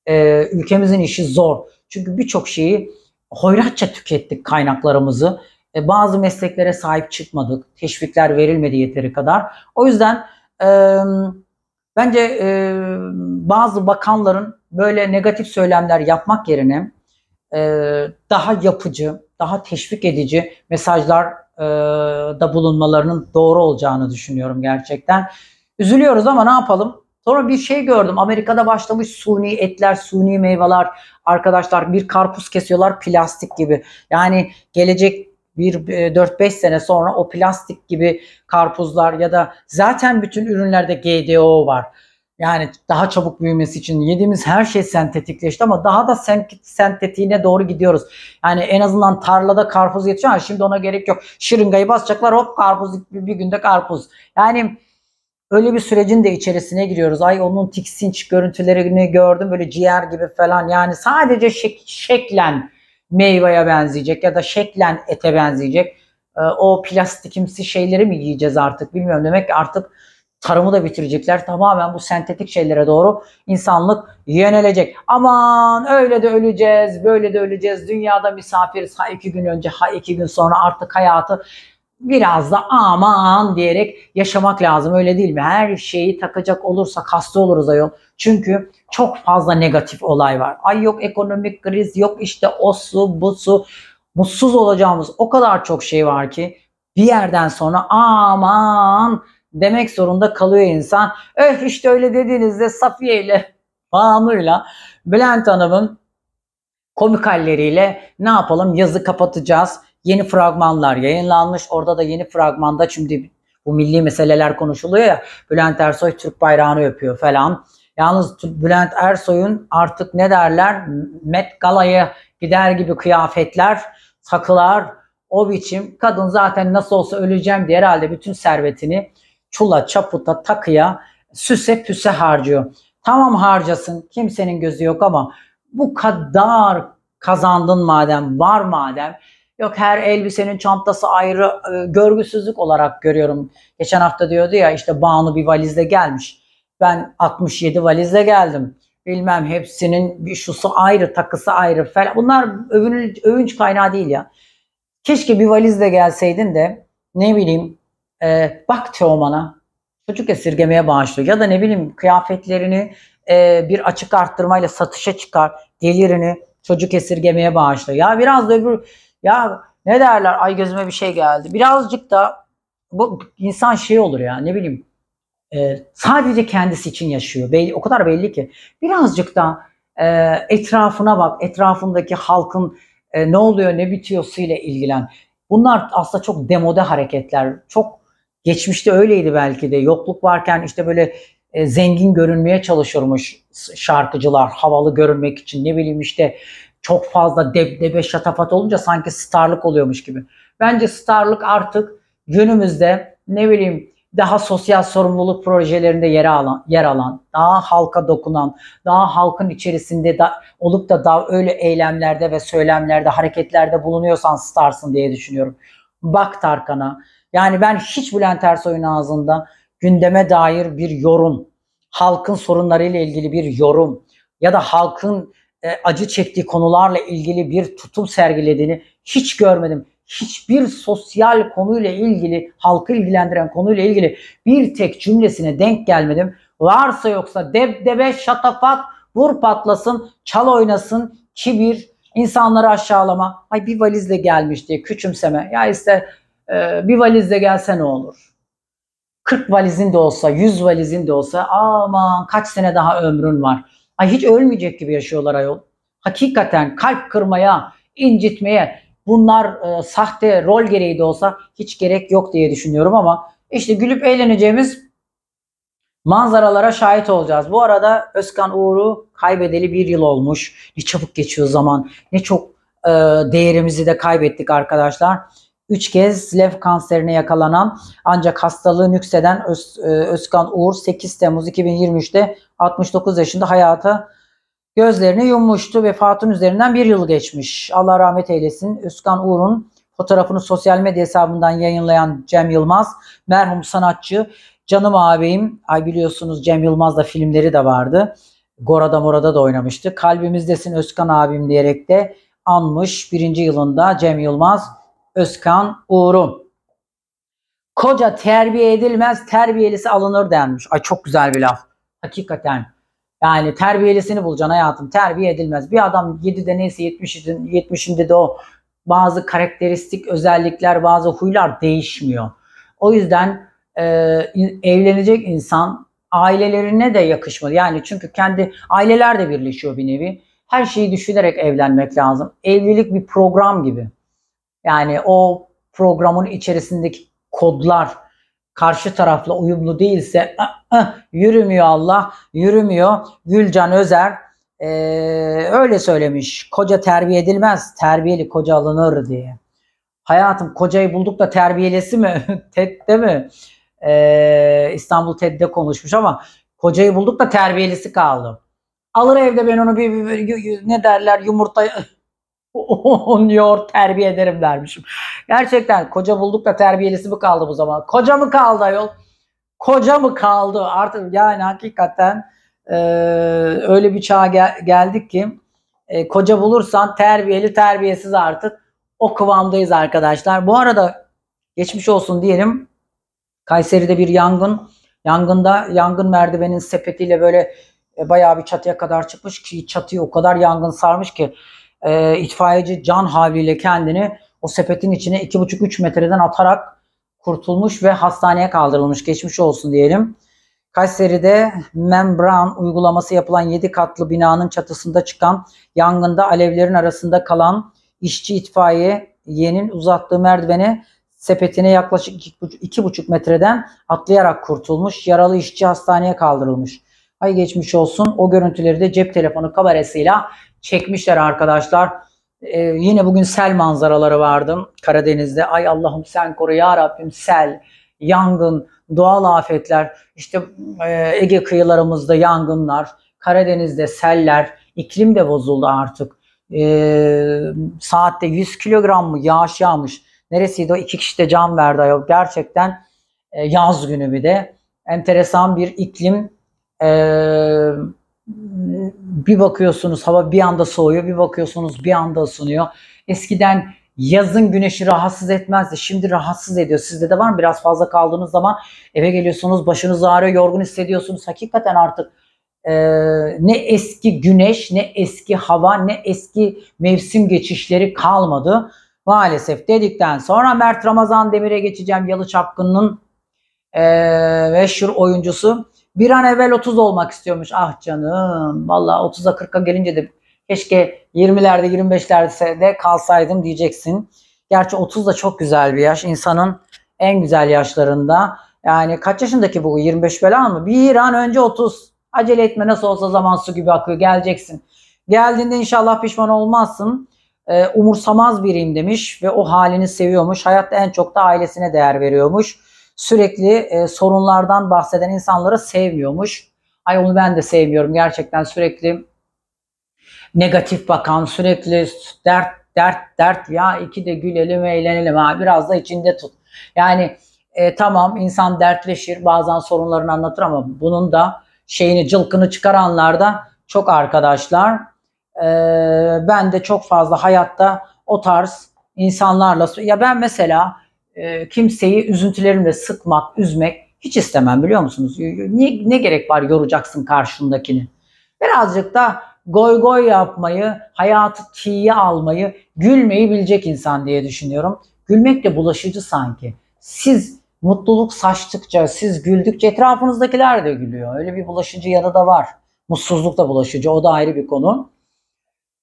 e, ülkemizin işi zor. Çünkü birçok şeyi hoyratça tükettik kaynaklarımızı. E, bazı mesleklere sahip çıkmadık. Teşvikler verilmedi yeteri kadar. O yüzden e, bence e, bazı bakanların böyle negatif söylemler yapmak yerine ee, daha yapıcı, daha teşvik edici mesajlar e, da bulunmalarının doğru olacağını düşünüyorum gerçekten. Üzülüyoruz ama ne yapalım? Sonra bir şey gördüm. Amerika'da başlamış suni etler, suni meyveler. Arkadaşlar bir karpuz kesiyorlar plastik gibi. Yani gelecek bir 4-5 e, sene sonra o plastik gibi karpuzlar ya da zaten bütün ürünlerde GDO var. Yani daha çabuk büyümesi için yediğimiz her şey sentetikleşti ama daha da sentetiğine doğru gidiyoruz. Yani en azından tarlada karpuz yetişiyor ama şimdi ona gerek yok. Şırıngayı basacaklar hop karpuz bir günde karpuz. Yani öyle bir sürecin de içerisine giriyoruz. Ay onun tiksinç görüntülerini gördüm böyle ciğer gibi falan. Yani sadece şek şeklen meyveye benzeyecek ya da şeklen ete benzeyecek. Ee, o plastikimsi şeyleri mi yiyeceğiz artık bilmiyorum. Demek ki artık tarımı da bitirecekler. Tamamen bu sentetik şeylere doğru insanlık yönelecek. Aman öyle de öleceğiz, böyle de öleceğiz. Dünyada misafiriz. Ha iki gün önce, ha iki gün sonra artık hayatı biraz da aman diyerek yaşamak lazım. Öyle değil mi? Her şeyi takacak olursa hasta oluruz ayol. Çünkü çok fazla negatif olay var. Ay yok ekonomik kriz, yok işte o su, bu su. Mutsuz olacağımız o kadar çok şey var ki bir yerden sonra aman demek zorunda kalıyor insan. Öf işte öyle dediğinizde Safiye ile Banu'yla Bülent Hanım'ın komik halleriyle ne yapalım yazı kapatacağız. Yeni fragmanlar yayınlanmış. Orada da yeni fragmanda şimdi bu milli meseleler konuşuluyor ya. Bülent Ersoy Türk bayrağını öpüyor falan. Yalnız Bülent Ersoy'un artık ne derler Met Gala'ya gider gibi kıyafetler, takılar, o biçim. Kadın zaten nasıl olsa öleceğim diye herhalde bütün servetini çula çaputa takıya süse püse harcıyor. Tamam harcasın kimsenin gözü yok ama bu kadar kazandın madem var madem yok her elbisenin çantası ayrı e, görgüsüzlük olarak görüyorum. Geçen hafta diyordu ya işte Banu bir valizle gelmiş ben 67 valizle geldim bilmem hepsinin bir şusu ayrı takısı ayrı falan bunlar övünç, övünç kaynağı değil ya. Keşke bir valizle gelseydin de ne bileyim e, bak Teoman'a çocuk esirgemeye bağışlıyor. Ya da ne bileyim kıyafetlerini e, bir açık arttırmayla satışa çıkar. Gelirini çocuk esirgemeye bağışlıyor. Ya biraz da öbür ya ne derler ay gözüme bir şey geldi. Birazcık da bu insan şey olur ya ne bileyim e, sadece kendisi için yaşıyor. Belli, o kadar belli ki. Birazcık da e, etrafına bak. Etrafındaki halkın e, ne oluyor ne bitiyorsu ile ilgilen. Bunlar aslında çok demode hareketler. Çok Geçmişte öyleydi belki de. Yokluk varken işte böyle e, zengin görünmeye çalışırmış şarkıcılar havalı görünmek için. Ne bileyim işte çok fazla debdebe şatafat olunca sanki starlık oluyormuş gibi. Bence starlık artık günümüzde ne bileyim daha sosyal sorumluluk projelerinde yere alan, yer alan, daha halka dokunan, daha halkın içerisinde da, olup da daha öyle eylemlerde ve söylemlerde, hareketlerde bulunuyorsan starsın diye düşünüyorum. Bak Tarkan'a, yani ben hiç Bülent Ersoy'un ağzında gündeme dair bir yorum, halkın sorunlarıyla ilgili bir yorum ya da halkın e, acı çektiği konularla ilgili bir tutum sergilediğini hiç görmedim. Hiçbir sosyal konuyla ilgili, halkı ilgilendiren konuyla ilgili bir tek cümlesine denk gelmedim. Varsa yoksa debdebe, şatafat, vur patlasın, çal oynasın, kibir, insanları aşağılama. Ay bir valizle gelmiş diye küçümseme. Ya işte ee, bir valizle gelse ne olur? 40 valizin de olsa, 100 valizin de olsa aman kaç sene daha ömrün var. Ay hiç ölmeyecek gibi yaşıyorlar ayol. Hakikaten kalp kırmaya, incitmeye bunlar e, sahte rol gereği de olsa hiç gerek yok diye düşünüyorum ama işte gülüp eğleneceğimiz manzaralara şahit olacağız. Bu arada Özkan Uğur'u kaybedeli bir yıl olmuş. Ne çabuk geçiyor zaman. Ne çok e, değerimizi de kaybettik arkadaşlar. 3 kez lef kanserine yakalanan ancak hastalığı nükseden Öz, e, Özkan Uğur 8 Temmuz 2023'te 69 yaşında hayata gözlerini yummuştu. Vefatın üzerinden bir yıl geçmiş. Allah rahmet eylesin. Özkan Uğur'un fotoğrafını sosyal medya hesabından yayınlayan Cem Yılmaz, merhum sanatçı, canım ağabeyim, ay biliyorsunuz Cem Yılmaz'la filmleri de vardı. Gora'da Mora'da da oynamıştı. Kalbimizdesin Özkan abim diyerek de anmış. Birinci yılında Cem Yılmaz Özkan Uğur'un. Koca terbiye edilmez, terbiyelisi alınır denmiş. Ay çok güzel bir laf. Hakikaten. Yani terbiyelisini bulacaksın hayatım. Terbiye edilmez. Bir adam 7'de neyse 70'in 70'inde de o bazı karakteristik özellikler, bazı huylar değişmiyor. O yüzden e, evlenecek insan ailelerine de yakışmalı. Yani çünkü kendi aileler de birleşiyor bir nevi. Her şeyi düşünerek evlenmek lazım. Evlilik bir program gibi. Yani o programın içerisindeki kodlar karşı tarafla uyumlu değilse ı, ah, ah, yürümüyor Allah, yürümüyor. Gülcan Özer e, öyle söylemiş. Koca terbiye edilmez, terbiyeli koca alınır diye. Hayatım kocayı bulduk da terbiyelesi mi? TED'de mi? E, İstanbul TED'de konuşmuş ama kocayı bulduk da terbiyelisi kaldı. Alır evde ben onu bir, bir, bir, bir ne derler yumurta Oniyor terbiye ederim dermişim. Gerçekten koca bulduk da terbiyelisi mi kaldı bu zaman? Koca mı kaldı ayol? Koca mı kaldı? Artık yani hakikaten e, öyle bir çağa gel- geldik ki e, koca bulursan terbiyeli terbiyesiz artık o kıvamdayız arkadaşlar. Bu arada geçmiş olsun diyelim. Kayseri'de bir yangın. Yangında yangın merdivenin sepetiyle böyle e, bayağı bir çatıya kadar çıkmış ki çatıyı o kadar yangın sarmış ki e, itfaiyeci can haliyle kendini o sepetin içine 2,5-3 metreden atarak kurtulmuş ve hastaneye kaldırılmış. Geçmiş olsun diyelim. Kayseri'de membran uygulaması yapılan 7 katlı binanın çatısında çıkan yangında alevlerin arasında kalan işçi itfaiye itfaiyenin uzattığı merdivene sepetine yaklaşık 2,5 metreden atlayarak kurtulmuş. Yaralı işçi hastaneye kaldırılmış. Ay geçmiş olsun. O görüntüleri de cep telefonu kamerasıyla çekmişler arkadaşlar. Ee, yine bugün sel manzaraları vardı Karadeniz'de. Ay Allah'ım sen koru ya Rabbim sel, yangın, doğal afetler, İşte e, Ege kıyılarımızda yangınlar, Karadeniz'de seller, iklim de bozuldu artık. Ee, saatte 100 kilogram mı yağış yağmış. Neresiydi o? iki kişi de can verdi. Yok gerçekten e, yaz günü bir de. Enteresan bir iklim. Ee, bir bakıyorsunuz hava bir anda soğuyor, bir bakıyorsunuz bir anda ısınıyor. Eskiden yazın güneşi rahatsız etmezdi. Şimdi rahatsız ediyor. Sizde de var mı? Biraz fazla kaldığınız zaman eve geliyorsunuz, başınız ağrıyor, yorgun hissediyorsunuz. Hakikaten artık e, ne eski güneş, ne eski hava, ne eski mevsim geçişleri kalmadı. Maalesef dedikten sonra Mert Ramazan Demir'e geçeceğim. Yalı Çapkın'ın e, meşhur oyuncusu. Bir an evvel 30 olmak istiyormuş. Ah canım. Valla 30'a 40'a gelince de keşke 20'lerde 25'lerde de kalsaydım diyeceksin. Gerçi 30 da çok güzel bir yaş. İnsanın en güzel yaşlarında. Yani kaç yaşındaki bu 25 falan mı? Bir an önce 30. Acele etme nasıl olsa zaman su gibi akıyor. Geleceksin. Geldiğinde inşallah pişman olmazsın. Ee, umursamaz biriyim demiş ve o halini seviyormuş. Hayatta en çok da ailesine değer veriyormuş sürekli e, sorunlardan bahseden insanları sevmiyormuş. Ay onu ben de sevmiyorum gerçekten sürekli negatif bakan, sürekli dert dert dert ya iki de gülelim eğlenelim ha biraz da içinde tut. Yani e, tamam insan dertleşir bazen sorunlarını anlatır ama bunun da şeyini cılkını çıkaranlarda çok arkadaşlar. E, ben de çok fazla hayatta o tarz insanlarla ya ben mesela ee, kimseyi üzüntülerimle sıkmak, üzmek hiç istemem biliyor musunuz? Ne, ne gerek var yoracaksın karşındakini? Birazcık da goy goy yapmayı, hayatı tiye almayı, gülmeyi bilecek insan diye düşünüyorum. Gülmek de bulaşıcı sanki. Siz mutluluk saçtıkça, siz güldükçe etrafınızdakiler de gülüyor. Öyle bir bulaşıcı yanı da var. Mutsuzluk da bulaşıcı, o da ayrı bir konu.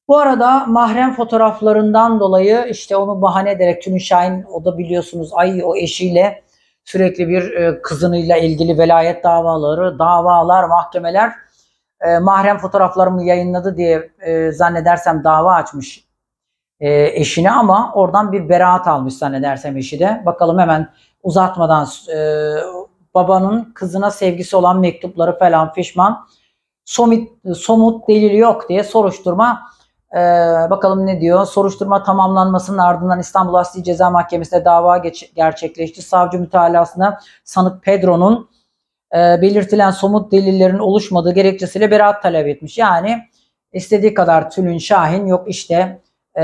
Bu arada mahrem fotoğraflarından dolayı işte onu bahane ederek Tülin Şahin o da biliyorsunuz ay o eşiyle sürekli bir e, kızınıyla ilgili velayet davaları, davalar, mahkemeler e, mahrem fotoğraflarımı yayınladı diye e, zannedersem dava açmış e, eşine ama oradan bir beraat almış zannedersem eşi de. Bakalım hemen uzatmadan e, babanın kızına sevgisi olan mektupları falan pişman Somit, somut delil yok diye soruşturma ee, bakalım ne diyor? Soruşturma tamamlanmasının ardından İstanbul Asli Ceza Mahkemesi'nde dava geç- gerçekleşti. Savcı mütalasına sanık Pedro'nun e, belirtilen somut delillerin oluşmadığı gerekçesiyle beraat talep etmiş. Yani istediği kadar Tülün Şahin yok işte e,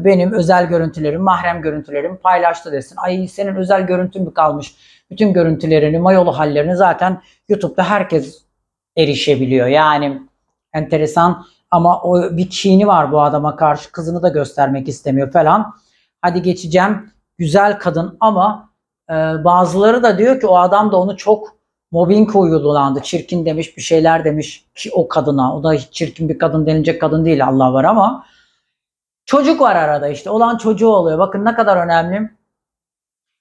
benim özel görüntülerim, mahrem görüntülerim paylaştı desin. Ay senin özel görüntün mü kalmış? Bütün görüntülerini, mayolu hallerini zaten YouTube'da herkes erişebiliyor. Yani enteresan ama o bir çiğni var bu adama karşı. Kızını da göstermek istemiyor falan. Hadi geçeceğim. Güzel kadın ama e, bazıları da diyor ki o adam da onu çok mobbing uygulandı. Çirkin demiş bir şeyler demiş ki o kadına. O da hiç çirkin bir kadın denilecek kadın değil Allah var ama. Çocuk var arada işte. Olan çocuğu oluyor. Bakın ne kadar önemli.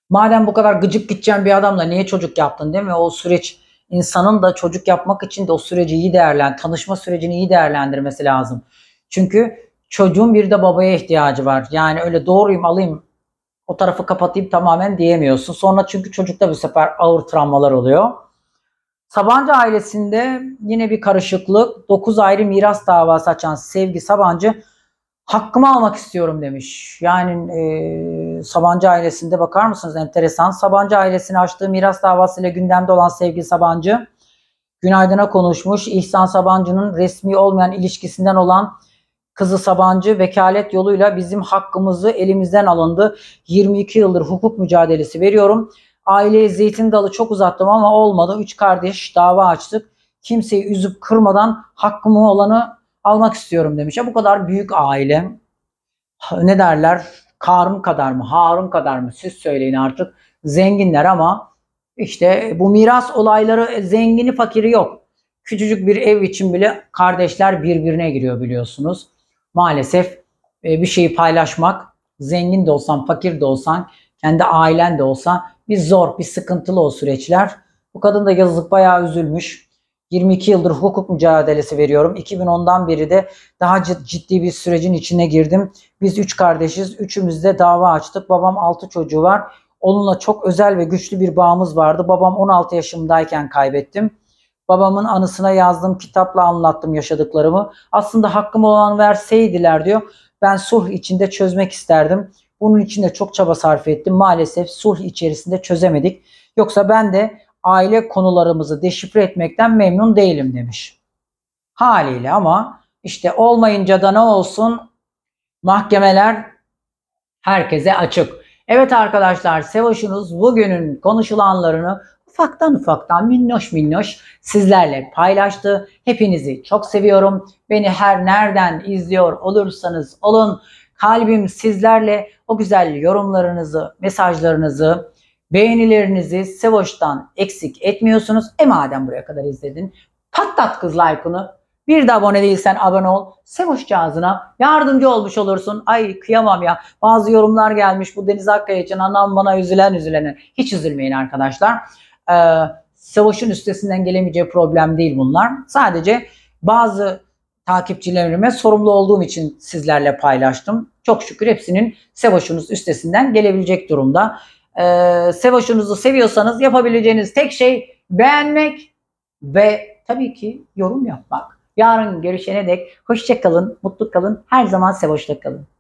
Madem bu kadar gıcık gideceğim bir adamla niye çocuk yaptın değil mi? O süreç insanın da çocuk yapmak için de o süreci iyi değerlen, tanışma sürecini iyi değerlendirmesi lazım. Çünkü çocuğun bir de babaya ihtiyacı var. Yani öyle doğruyum alayım o tarafı kapatayım tamamen diyemiyorsun. Sonra çünkü çocukta bu sefer ağır travmalar oluyor. Sabancı ailesinde yine bir karışıklık. 9 ayrı miras davası açan Sevgi Sabancı hakkımı almak istiyorum demiş. Yani e, Sabancı ailesinde bakar mısınız enteresan. Sabancı ailesini açtığı miras davasıyla gündemde olan sevgili Sabancı günaydına konuşmuş. İhsan Sabancı'nın resmi olmayan ilişkisinden olan kızı Sabancı vekalet yoluyla bizim hakkımızı elimizden alındı. 22 yıldır hukuk mücadelesi veriyorum. Aileye zeytin dalı çok uzattım ama olmadı. Üç kardeş dava açtık. Kimseyi üzüp kırmadan hakkımı olanı almak istiyorum demiş. Ya bu kadar büyük aile, ne derler Karun kadar mı Harun kadar mı siz söyleyin artık zenginler ama işte bu miras olayları e, zengini fakiri yok. Küçücük bir ev için bile kardeşler birbirine giriyor biliyorsunuz. Maalesef e, bir şeyi paylaşmak zengin de olsan fakir de olsan kendi ailen de olsa bir zor bir sıkıntılı o süreçler. Bu kadın da yazık bayağı üzülmüş. 22 yıldır hukuk mücadelesi veriyorum. 2010'dan beri de daha ciddi bir sürecin içine girdim. Biz 3 kardeşiz. Üçümüz de dava açtık. Babam 6 çocuğu var. Onunla çok özel ve güçlü bir bağımız vardı. Babam 16 yaşımdayken kaybettim. Babamın anısına yazdığım kitapla anlattım yaşadıklarımı. Aslında hakkım olan verseydiler diyor. Ben sulh içinde çözmek isterdim. Bunun için de çok çaba sarf ettim. Maalesef sulh içerisinde çözemedik. Yoksa ben de aile konularımızı deşifre etmekten memnun değilim demiş. Haliyle ama işte olmayınca da ne olsun mahkemeler herkese açık. Evet arkadaşlar Sevoş'unuz bugünün konuşulanlarını ufaktan ufaktan minnoş minnoş sizlerle paylaştı. Hepinizi çok seviyorum. Beni her nereden izliyor olursanız olun. Kalbim sizlerle o güzel yorumlarınızı, mesajlarınızı, Beğenilerinizi Sevoş'tan eksik etmiyorsunuz. E madem buraya kadar izledin patlat kız like'ını. Bir de abone değilsen abone ol. Sevoş Cazı'na yardımcı olmuş olursun. Ay kıyamam ya. Bazı yorumlar gelmiş bu Deniz Akkaya için. Anam bana üzülen üzülene. Hiç üzülmeyin arkadaşlar. Ee, Sevoş'un üstesinden gelemeyeceği problem değil bunlar. Sadece bazı takipçilerime sorumlu olduğum için sizlerle paylaştım. Çok şükür hepsinin Sevoş'unuz üstesinden gelebilecek durumda e, ee, Sevoş'unuzu seviyorsanız yapabileceğiniz tek şey beğenmek ve tabii ki yorum yapmak. Yarın görüşene dek hoşça kalın, mutlu kalın, her zaman Sevoş'ta kalın.